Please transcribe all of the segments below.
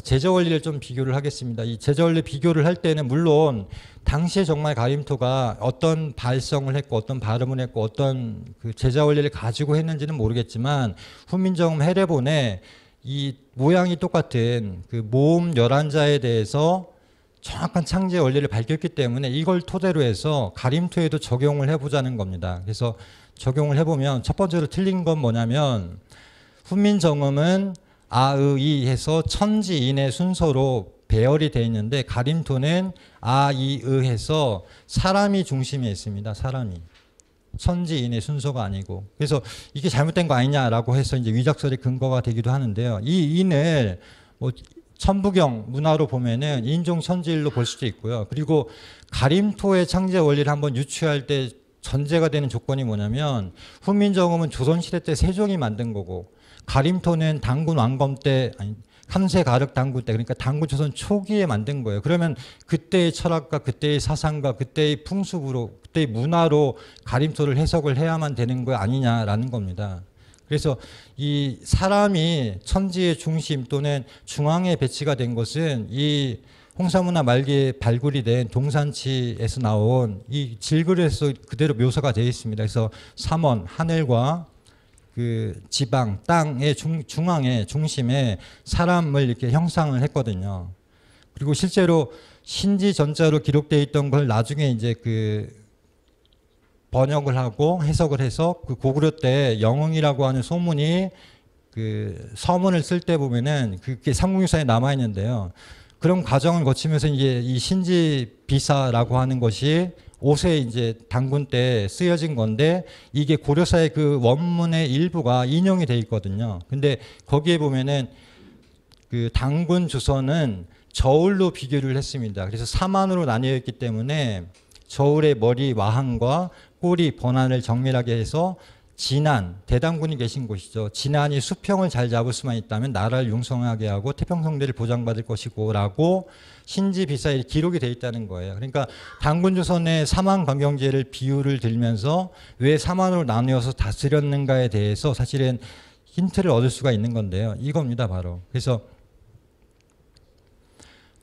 아, 제저 원리를 좀 비교를 하겠습니다. 이 제저 원리 비교를 할 때는 물론 당시에 정말 가임토가 어떤 발성을 했고 어떤 발음을 했고 어떤 그 제자 원리를 가지고 했는지는 모르겠지만 훈민정 해례본에 이 모양이 똑같은 그 모음 열한자에 대해서 정확한 창제 원리를 밝혔기 때문에 이걸 토대로 해서 가림토에도 적용을 해보자는 겁니다. 그래서 적용을 해보면 첫 번째로 틀린 건 뭐냐면 훈민정음은 아의 해서 천지인의 순서로 배열이 되어 있는데 가림토는 아이의 해서 사람이 중심에 있습니다. 사람이 천지인의 순서가 아니고 그래서 이게 잘못된 거 아니냐라고 해서 이제 위작설의 근거가 되기도 하는데요. 이 인을 뭐 천부경 문화로 보면은 인종 천지일로 볼 수도 있고요. 그리고 가림토의 창제 원리를 한번 유추할 때 전제가 되는 조건이 뭐냐면 훈민정음은 조선시대 때 세종이 만든 거고 가림토는 당군 왕검 때 아니 삼세 가륵 당군 때 그러니까 당군 조선 초기에 만든 거예요. 그러면 그때의 철학과 그때의 사상과 그때의 풍습으로 그때의 문화로 가림토를 해석을 해야만 되는 거 아니냐라는 겁니다. 그래서 이 사람이 천지의 중심 또는 중앙에 배치가 된 것은 이 홍사문화 말기에 발굴이 된 동산치에서 나온 이 질글에서 그대로 묘사가 되어 있습니다. 그래서 삼원, 하늘과 그 지방 땅의 중, 중앙에 중심에 사람을 이렇게 형상을 했거든요. 그리고 실제로 신지 전자로 기록되어 있던 걸 나중에 이제 그 번역을 하고 해석을 해서 그 고구려 때 영흥이라고 하는 소문이 그 서문을 쓸 때 보면은 그게 삼국유사에 남아 있는데요. 그런 과정을 거치면서 이제 이 신지 비사라고 하는 것이 옷에 이제 당군 때 쓰여진 건데 이게 고려사의 그 원문의 일부가 인용이 돼 있거든요. 근데 거기에 보면은 그 당군 주선은 저울로 비교를 했습니다. 그래서 사만으로 나뉘어 있기 때문에 저울의 머리 와항과 꼬리 번안을 정밀하게 해서 진안 대당군이 계신 곳이죠. 진안이 수평을 잘 잡을 수만 있다면 나라를 융성하게 하고 태평성대를 보장받을 것이고라고 신지 비사에 기록이 되어 있다는 거예요. 그러니까 당군 조선의 사만 관경제를 비유를 들면서 왜 사만으로 나누어서 다스렸는가에 대해서 사실은 힌트를 얻을 수가 있는 건데요. 이겁니다, 바로. 그래서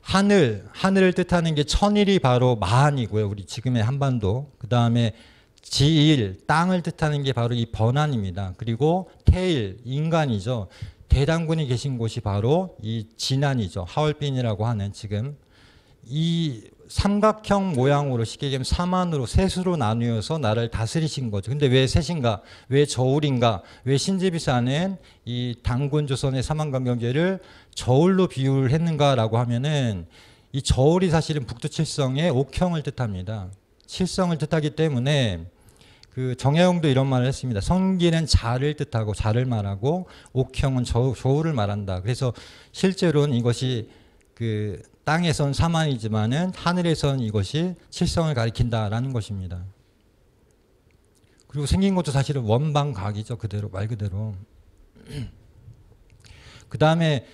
하늘, 하늘을 뜻하는 게 천일이 바로 마이고요 우리 지금의 한반도. 그 다음에 지일, 땅을 뜻하는 게 바로 이 번안입니다. 그리고 태일, 인간이죠. 대당군이 계신 곳이 바로 이 진안이죠. 하얼빈이라고 하는 지금 이 삼각형 모양으로 쉽게 얘기하면 사만으로 셋으로 나누어서 나를 다스리신 거죠. 근데 왜 셋인가? 왜 저울인가? 왜 신지비사는 이 당군 조선의 사만강 경제를 저울로 비유를 했는가라고 하면은 이 저울이 사실은 북두 칠성의 옥형을 뜻합니다. 칠성을 뜻하기 때문에 그 정혜용도 이런 말을 했습니다. 성기는 자를 뜻하고 자를 말하고 옥형은 저, 조우를 말한다. 그래서 실제로는 이것이 그 땅에선 사망이지만은 하늘에선 이것이 실성을 가리킨다라는 것입니다. 그리고 생긴 것도 사실은 원방각이죠. 그대로 말 그대로. 그 다음에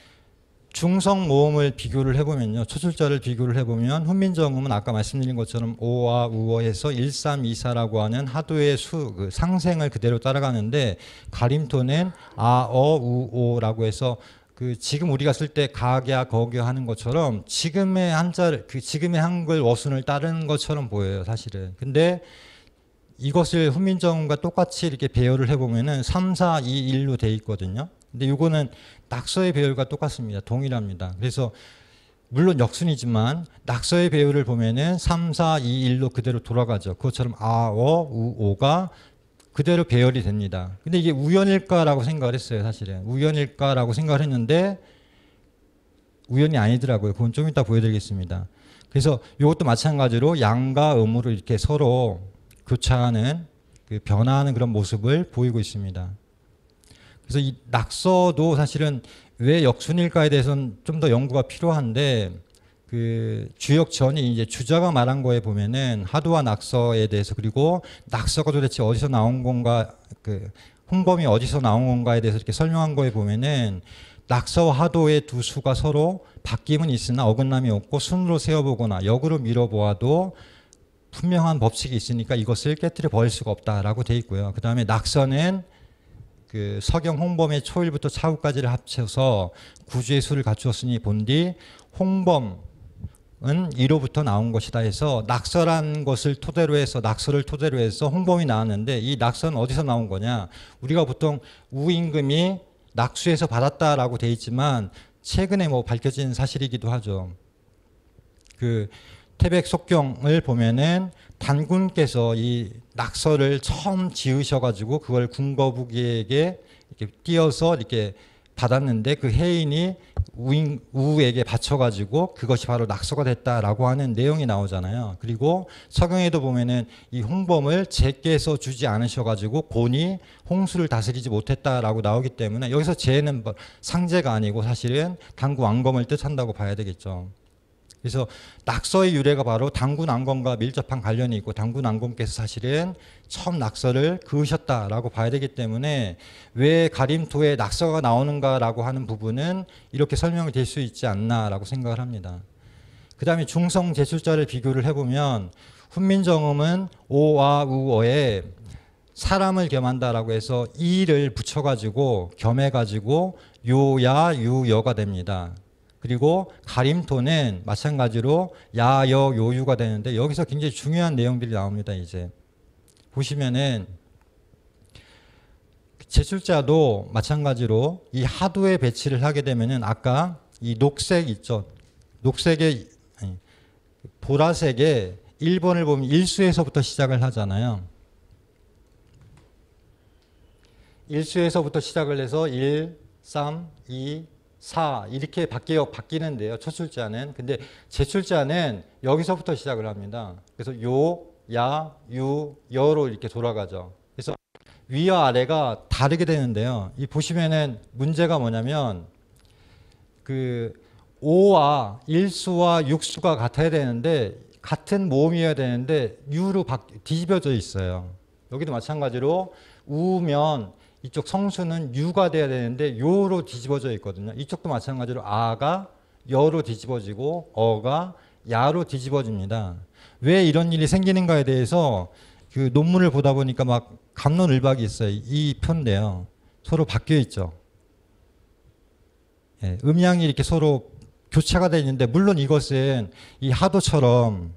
중성 모음을 비교를 해보면요. 초술자를 비교를 해보면 훈민정음은 아까 말씀드린 것처럼 오와 우어에서 1, 3, 2, 4라고 하는 하도의 수, 그 상생을 그대로 따라가는데 가림토는 아, 어, 우, 오라고 해서 그 지금 우리가 쓸 때 가야 거겨 하는 것처럼 지금의 한자를 그 지금의 한글 어순을 따르는 것처럼 보여요 사실은 근데 이것을 훈민정음과 똑같이 이렇게 배열을 해보면 3, 4, 2, 1로 돼 있거든요 근데 이거는 낙서의 배열과 똑같습니다. 동일합니다. 그래서 물론 역순이지만 낙서의 배열을 보면은 3, 4, 2, 1로 그대로 돌아가죠. 그것처럼 아, 어, 우, 오가 그대로 배열이 됩니다. 근데 이게 우연일까라고 생각을 했어요, 사실은. 우연일까라고 생각을 했는데 우연이 아니더라고요. 그건 좀 이따 보여드리겠습니다. 그래서 이것도 마찬가지로 양과 음으로 이렇게 서로 교차하는 그 변화하는 그런 모습을 보이고 있습니다. 그래서 이 낙서도 사실은 왜 역순일까에 대해서는 좀 더 연구가 필요한데 그 주역 전이 이제 주자가 말한 거에 보면은 하도와 낙서에 대해서 그리고 낙서가 도대체 어디서 나온 건가 그 홍범이 어디서 나온 건가에 대해서 이렇게 설명한 거에 보면은 낙서와 하도의 두 수가 서로 바뀜은 있으나 어긋남이 없고 순으로 세어보거나 역으로 밀어보아도 분명한 법칙이 있으니까 이것을 깨뜨려 버릴 수가 없다라고 돼 있고요. 그 다음에 낙서는 그 서경 홍범의 초일부터 차후까지를 합쳐서 구주의 수를 갖추었으니 본디 홍범은 1로부터 나온 것이다 해서 낙서란 것을 토대로 해서 낙서를 토대로 해서 홍범이 나왔는데 이 낙서는 어디서 나온 거냐 우리가 보통 우임금이 낙수에서 받았다라고 돼 있지만 최근에 뭐 밝혀진 사실이기도 하죠. 그 태백 속경을 보면은 단군께서 이 낙서를 처음 지으셔가지고 그걸 군거북이에게 이렇게 띄어서 이렇게 받았는데 그 해인이 우인, 우에게 바쳐가지고 그것이 바로 낙서가 됐다라고 하는 내용이 나오잖아요. 그리고 서경에도 보면은 이 홍범을 제께서 주지 않으셔가지고 곤이 홍수를 다스리지 못했다라고 나오기 때문에 여기서 제는 뭐 상제가 아니고 사실은 당구 왕검을 뜻한다고 봐야 되겠죠. 그래서 낙서의 유래가 바로 당군 안건과 밀접한 관련이 있고 당군 안건께서 사실은 처음 낙서를 그으셨다라고 봐야 되기 때문에 왜 가림토에 낙서가 나오는가라고 하는 부분은 이렇게 설명이 될 수 있지 않나라고 생각을 합니다. 그 다음에 중성 제술자를 비교를 해보면 훈민정음은 오와 우어에 사람을 겸한다라고 해서 이를 붙여가지고 겸해가지고 요야 유여가 됩니다. 그리고 가림토는 마찬가지로 야여 요유가 되는데 여기서 굉장히 중요한 내용들이 나옵니다. 이제 보시면은 제출자도 마찬가지로 이 하도에 배치를 하게 되면은 아까 이 녹색 있죠. 녹색의 아니, 보라색의 1번을 보면 일수에서부터 시작을 하잖아요. 일수에서부터 시작을 해서 1, 3, 2, 사 이렇게 바뀌어 바뀌는데요. 첫출자는 근데 제출자는 여기서부터 시작을 합니다. 그래서 요, 야, 유, 여로 이렇게 돌아가죠. 그래서 위와 아래가 다르게 되는데요. 이 보시면은 문제가 뭐냐면 그오와일수와육수가 같아야 되는데 같은 모음이어야 되는데 유로 뒤집어져 있어요. 여기도 마찬가지로 우면 이쪽 성수는 유가 돼야 되는데 요로 뒤집어져 있거든요. 이쪽도 마찬가지로 아가 여로 뒤집어지고 어가 야로 뒤집어집니다. 왜 이런 일이 생기는가에 대해서 그 논문을 보다 보니까 막 감론을박이 있어요. 이 편인데요. 서로 바뀌어 있죠. 예, 음양이 이렇게 서로 교차가 되어 있는데 물론 이것은 이 하도처럼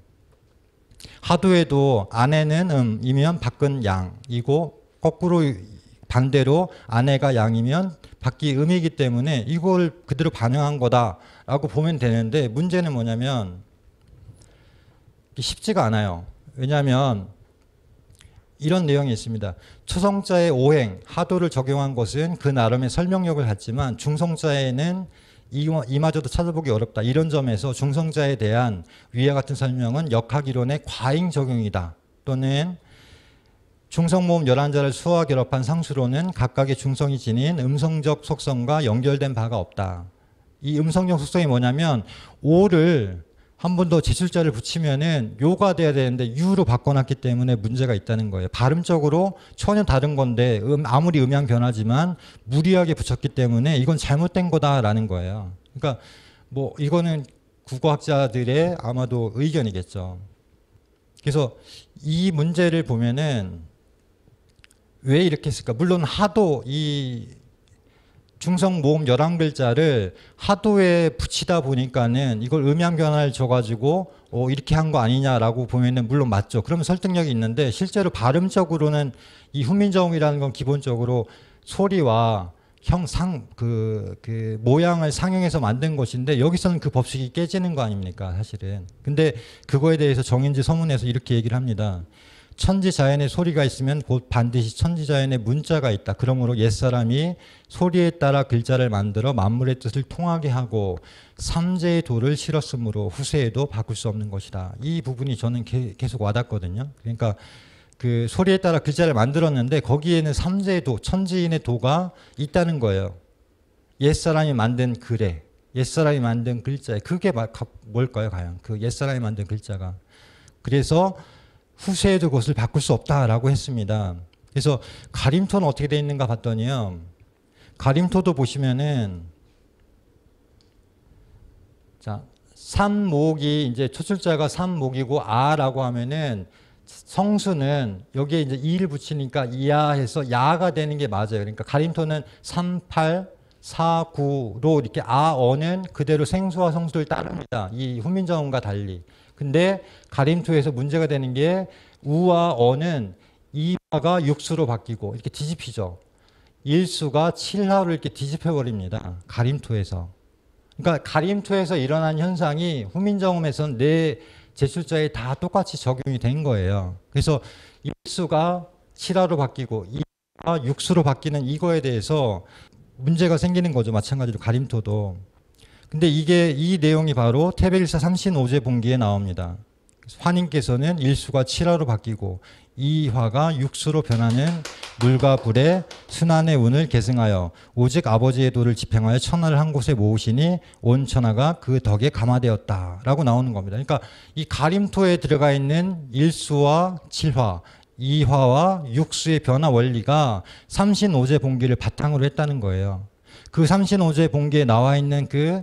하도에도 아내는 음이면 밖은 양이고 거꾸로 반대로 아내가 양이면 받기 음이기 때문에 이걸 그대로 반영한 거다라고 보면 되는데 문제는 뭐냐면 쉽지가 않아요. 왜냐하면 이런 내용이 있습니다. 초성자의 오행, 하도를 적용한 것은 그 나름의 설명력을 갖지만 중성자에는 이마저도 찾아보기 어렵다. 이런 점에서 중성자에 대한 위와 같은 설명은 역학이론의 과잉 적용이다. 또는 중성모음 11자를 수와 결합한 상수로는 각각의 중성이 지닌 음성적 속성과 연결된 바가 없다. 이 음성적 속성이 뭐냐면 오를 한 번 더 제출자를 붙이면은 요가 돼야 되는데 유로 바꿔놨기 때문에 문제가 있다는 거예요. 발음적으로 전혀 다른 건데 음, 아무리 음향 변하지만 무리하게 붙였기 때문에 이건 잘못된 거다라는 거예요. 그러니까 뭐 이거는 국어학자들의 아마도 의견이겠죠. 그래서 이 문제를 보면은 왜 이렇게 했을까? 물론 하도 이 중성모음 11글자를 하도에 붙이다 보니까는 이걸 음향 변화를 줘가지고 어, 이렇게 한 거 아니냐라고 보면은 물론 맞죠. 그러면 설득력이 있는데 실제로 발음적으로는 이 훈민정음이라는 건 기본적으로 소리와 형상 그, 그 모양을 상형해서 만든 것인데 여기서는 그 법칙이 깨지는 거 아닙니까 사실은 근데 그거에 대해서 정인지 서문에서 이렇게 얘기를 합니다 천지자연의 소리가 있으면 곧 반드시 천지자연의 문자가 있다. 그러므로 옛사람이 소리에 따라 글자를 만들어 만물의 뜻을 통하게 하고 삼재의 도를 실었으므로 후세에도 바꿀 수 없는 것이다. 이 부분이 저는 계속 와닿거든요. 그러니까 그 소리에 따라 글자를 만들었는데 거기에는 삼재의 도, 천지인의 도가 있다는 거예요. 옛사람이 만든 글에, 옛사람이 만든 글자에 그게 뭘까요, 과연? 그 옛사람이 만든 글자가. 그래서 후세에도 그것을 바꿀 수 없다라고 했습니다. 그래서 가림토는 어떻게 되어 있는가 봤더니요. 가림토도 보시면은 자, 삼목이 이제 초술자가 삼목이고 아라고 하면은 성수는 여기에 이제 이를 붙이니까 이하해서 야가 되는 게 맞아요. 그러니까 가림토는 38 49로 이렇게 아어는 그대로 생수와 성수를 따릅니다. 이 훈민정음과 달리. 근데 가림토에서 문제가 되는 게 우와 어는 이화가육수로 바뀌고 이렇게 뒤집히죠. 1수가 7하로 이렇게 뒤집혀 버립니다. 가림토에서. 그러니까 가림토에서 일어난 현상이 후민정음에서는 내 네 제출자에 다 똑같이 적용이 된 거예요. 그래서 1수가 7하로 바뀌고 2가 6수로 바뀌는 이거에 대해서 문제가 생기는 거죠. 마찬가지로 가림토도. 근데 이게 이 내용이 바로 테베일사 삼신오제 봉기에 나옵니다. 환인께서는 일수가 7화로 바뀌고 이화가 육수로 변하는 물과 불의 순환의 운을 계승하여 오직 아버지의 도를 집행하여 천하를 한 곳에 모으시니 온 천하가 그 덕에 감화되었다라고 나오는 겁니다. 그러니까 이 가림토에 들어가 있는 일수와 칠화 이화와 육수의 변화 원리가 삼신오제 봉기를 바탕으로 했다는 거예요. 그 삼신오제 봉기에 나와 있는 그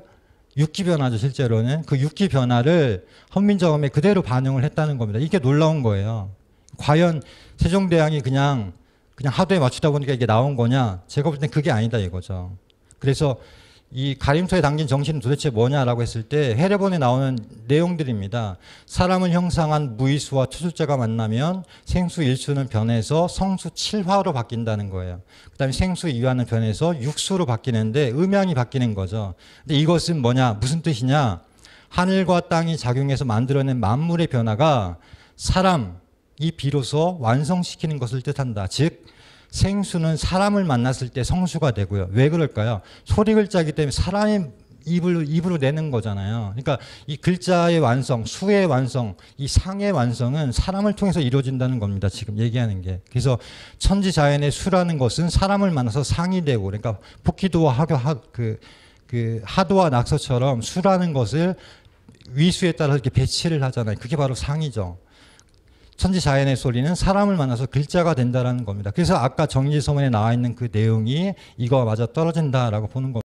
육기 변화죠 실제로는 그 육기 변화를 헌민정음에 그대로 반영을 했다는 겁니다. 이게 놀라운 거예요. 과연 세종대왕이 그냥 그냥 하도에 맞추다 보니까 이게 나온 거냐? 제가 볼 땐 그게 아니다 이거죠. 그래서 이가림소에 담긴 정신은 도대체 뭐냐라고 했을 때해례본에 나오는 내용들입니다. 사람을 형상한 무이수와 추술자가 만나면 생수 1수는 변해서 성수 7화로 바뀐다는 거예요. 그 다음에 생수 2화는 변해서 6수로 바뀌는데 음양이 바뀌는 거죠. 근데 이것은 뭐냐? 무슨 뜻이냐? 하늘과 땅이 작용해서 만들어낸 만물의 변화가 사람, 이 비로소 완성시키는 것을 뜻한다. 즉, 생수는 사람을 만났을 때 성수가 되고요. 왜 그럴까요? 소리 글자기 때문에 사람의 입을 입으로 내는 거잖아요. 그러니까 이 글자의 완성, 수의 완성, 이 상의 완성은 사람을 통해서 이루어진다는 겁니다. 지금 얘기하는 게. 그래서 천지 자연의 수라는 것은 사람을 만나서 상이 되고 그러니까 포키도와 하교 그, 그 하도와 낙서처럼 수라는 것을 위수에 따라 이렇게 배치를 하잖아요. 그게 바로 상이죠. 천지 자연의 소리는 사람을 만나서 글자가 된다라는 겁니다. 그래서 아까 정리서문에 나와 있는 그 내용이 이거와 맞아 떨어진다라고 보는 겁니다.